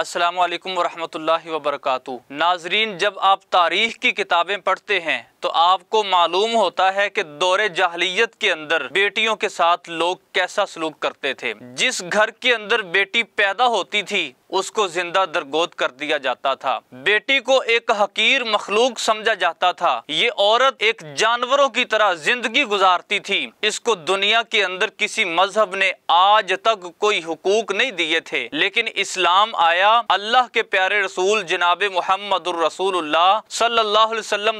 अस्सलाम वालेकुम वरहमतुल्लाहि वबरकातु नाजरीन जब आप तारीख़ की किताबें पढ़ते हैं तो आपको मालूम होता है कि दौरे जाहलीत के अंदर बेटियों के साथ लोग कैसा सलूक करते थे जिस घर के अंदर बेटी पैदा होती थी उसको जिंदा दरगोद कर दिया जाता था बेटी को एक हकीर मखलूक समझा जाता था ये औरत एक जानवरों की तरह जिंदगी गुजारती थी इसको दुनिया के अंदर किसी मजहब ने आज तक कोई हकूक नहीं दिए थे लेकिन इस्लाम आया अल्लाह के प्यारे रसूल जनाब मोहम्मद रसूल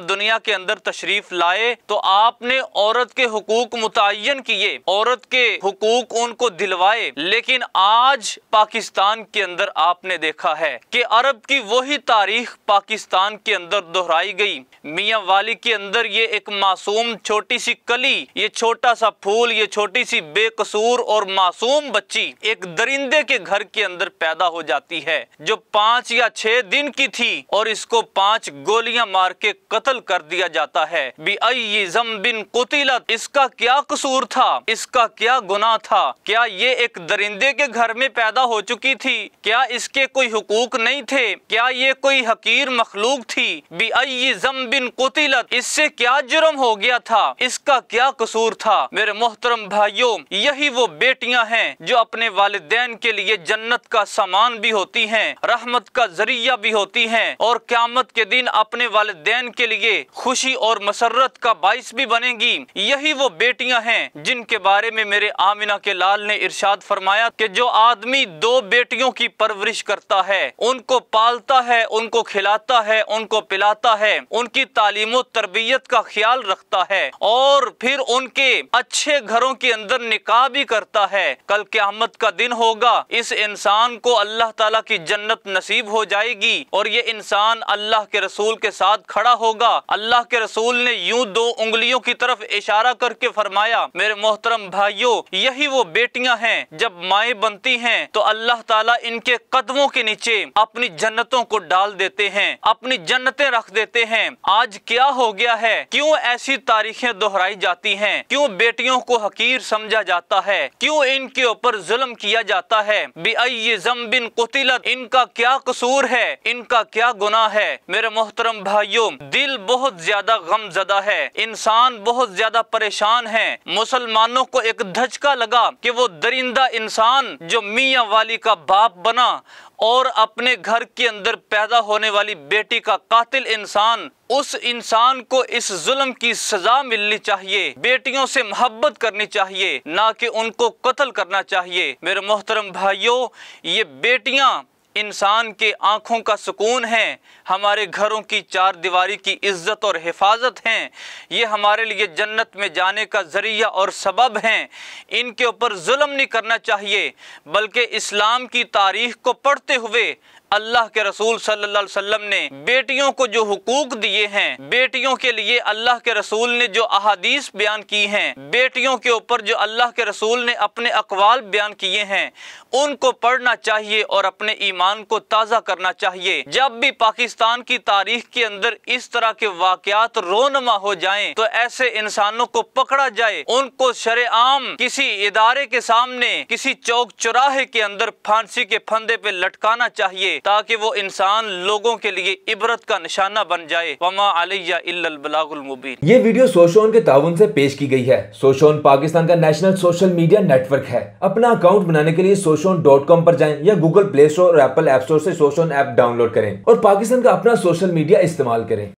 दुनिया के अंदर अंदर तशरीफ लाए तो आपने औरत के हकूक मुतन किए औरत के हकूक उनको दिलवाए लेकिन आज पाकिस्तान के अंदर आपने देखा है कि अरब की वही तारीख पाकिस्तान के अंदर दोहराई गई मियाँ वाली के अंदर ये एक मासूम छोटी सी कली ये छोटा सा फूल ये छोटी सी बेकसूर और मासूम बच्ची एक दरिंदे के घर के अंदर पैदा हो जाती है जो पांच या छह दिन की थी और इसको पांच गोलियां मार के कत्ल कर दिया जाता है बेअम बिन कुतिलत इसका क्या कसूर था इसका क्या गुना था क्या ये एक दरिंदे के घर में पैदा हो चुकी थी क्या इसके कोई हकूक नहीं थे क्या ये कोई हकीर मखलूक थी बेअम बिन कुतिलत इससे क्या जुर्म हो गया था इसका क्या कसूर था मेरे मोहतरम भाइयों यही वो बेटियां हैं जो अपने वालदेन के लिए जन्नत का सामान भी होती हैं रहमत का जरिया भी होती हैं और क्यामत के दिन अपने वालदेन के लिए खुशी खुशी और मसरत का बायस भी बनेगी यही वो बेटियां हैं जिनके बारे में मेरे आमिना के लाल ने इरशाद फरमाया कि जो आदमी दो बेटियों की परवरिश करता है उनको पालता है उनको खिलाता है उनको पिलाता है उनकी तालीम तरबियत का ख्याल रखता है और फिर उनके अच्छे घरों के अंदर निकाह भी करता है कल के अहमद का दिन होगा इस इंसान को अल्लाह तला की जन्नत नसीब हो जाएगी और ये इंसान अल्लाह के रसूल के साथ खड़ा होगा अल्लाह के रसूल ने यूं दो उंगलियों की तरफ इशारा करके फरमाया मेरे मोहतरम भाइयों यही वो बेटियां हैं जब माए बनती हैं तो अल्लाह ताला इनके कदमों के नीचे अपनी जन्नतों को डाल देते हैं अपनी जन्नतें रख देते हैं आज क्या हो गया है क्यों ऐसी तारीखें दोहराई जाती हैं क्यों बेटियों को हकीर समझा जाता है क्यों इनके ऊपर जुल्म किया जाता है बेअ कुतिलत इनका क्या कसूर है इनका क्या गुना है मेरे मोहतरम भाइयों दिल बहुत ज्यादा ज्यादा गम जदा है इंसान बहुत ज्यादा परेशान है मुसलमानों को एक धचका लगा कि वो दरिंदा इंसान जो मियाँ वाली का बाप बना और अपने घर के अंदर पैदा होने वाली बेटी का कातिल इंसान उस इंसान को इस जुल्म की सजा मिलनी चाहिए बेटियों से मोहब्बत करनी चाहिए ना कि उनको कत्ल करना चाहिए मेरे मोहतरम भाइयों ये बेटियां इंसान के आँखों का सुकून है हमारे घरों की चार दीवारी की इज्जत और हिफाजत हैं ये हमारे लिए जन्नत में जाने का ज़रिया और सबब हैं इनके ऊपर जुल्म नहीं करना चाहिए बल्कि इस्लाम की तारीख को पढ़ते हुए अल्लाह के रसूल सल्लल्लाहु अलैहि वसल्लम ने बेटियों को जो हुकूक दिए हैं बेटियों के लिए अल्लाह के रसूल ने जो अहादीस बयान की हैं बेटियों के ऊपर जो अल्लाह के रसूल ने अपने अकवाल बयान किए हैं उनको पढ़ना चाहिए और अपने ईमान को ताज़ा करना चाहिए जब भी पाकिस्तान की तारीख के अंदर इस तरह के वाकयात रोनमा हो जाए तो ऐसे इंसानों को पकड़ा जाए उनको आम किसी इदारे के सामने किसी चौक चौराहे के अंदर फांसी के फंदे पे लटकाना चाहिए ताकि वो इंसान लोगों के लिए इबरत का निशाना बन जाए ये वीडियो सोशोन के ताउन ऐसी पेश की गई है सोशोन पाकिस्तान का नेशनल सोशल मीडिया नेटवर्क है अपना अकाउंट बनाने के लिए सोशोन डॉट कॉम आरोप जाए या गूगल प्ले स्टोर और एप्पल एप स्टोर ऐसी सोशोन ऐप डाउनलोड करें और पाकिस्तान का अपना सोशल मीडिया इस्तेमाल करें